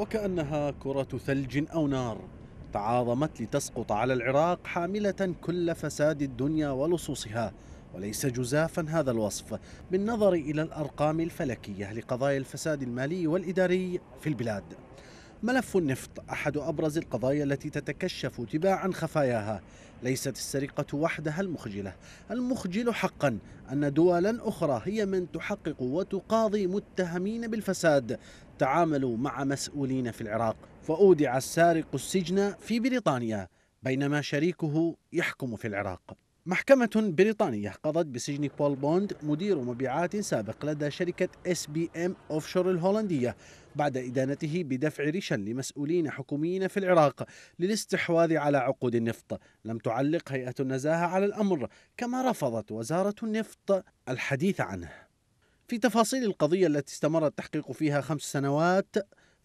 وكأنها كرة ثلج أو نار تعاظمت لتسقط على العراق حاملة كل فساد الدنيا ولصوصها وليس جزافا هذا الوصف بالنظر إلى الأرقام الفلكية لقضايا الفساد المالي والإداري في البلاد ملف النفط أحد أبرز القضايا التي تتكشف تباعا خفاياها ليست السرقة وحدها المخجلة المخجل حقا أن دولا أخرى هي من تحقق وتقاضي متهمين بالفساد تعاملوا مع مسؤولين في العراق فأودع السارق السجن في بريطانيا بينما شريكه يحكم في العراق محكمة بريطانية قضت بسجن بول بوند مدير مبيعات سابق لدى شركة اس بي ام اوفشور الهولندية بعد إدانته بدفع ريشا لمسؤولين حكوميين في العراق للاستحواذ على عقود النفط لم تعلق هيئة النزاهة على الأمر كما رفضت وزارة النفط الحديث عنه في تفاصيل القضية التي استمر التحقيق فيها خمس سنوات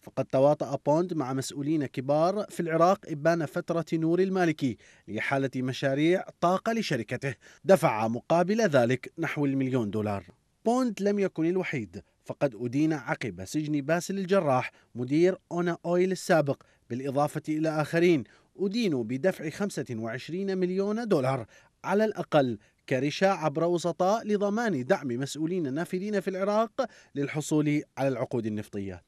فقد تواطأ بوند مع مسؤولين كبار في العراق إبان فترة نور المالكي لإحالة مشاريع طاقة لشركته دفع مقابل ذلك نحو المليون دولار بوند لم يكن الوحيد فقد أدين عقب سجن باسل الجراح مدير أونا أويل السابق بالإضافة إلى آخرين أدينوا بدفع 25 مليون دولار على الأقل كرشا عبر وسطاء لضمان دعم مسؤولين نافذين في العراق للحصول على العقود النفطية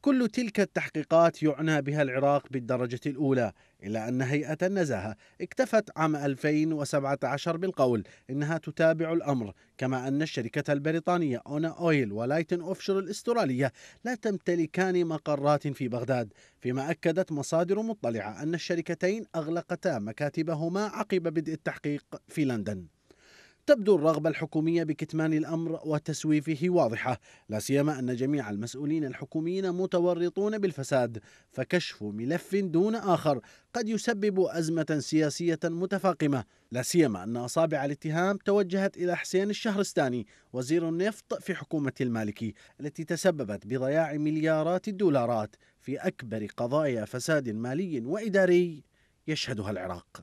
كل تلك التحقيقات يعنى بها العراق بالدرجة الأولى إلا أن هيئة النزاهة اكتفت عام 2017 بالقول إنها تتابع الأمر كما أن الشركة البريطانية أونا أويل ولايتن أوفشور الأسترالية لا تمتلكان مقرات في بغداد فيما أكدت مصادر مطلعة أن الشركتين أغلقتا مكاتبهما عقب بدء التحقيق في لندن تبدو الرغبة الحكومية بكتمان الأمر وتسويفه واضحة لا سيما أن جميع المسؤولين الحكوميين متورطون بالفساد فكشف ملف دون آخر قد يسبب أزمة سياسية متفاقمة لا سيما أن أصابع الاتهام توجهت إلى حسين الشهرستاني وزير النفط في حكومة المالكي التي تسببت بضياع مليارات الدولارات في أكبر قضايا فساد مالي وإداري يشهدها العراق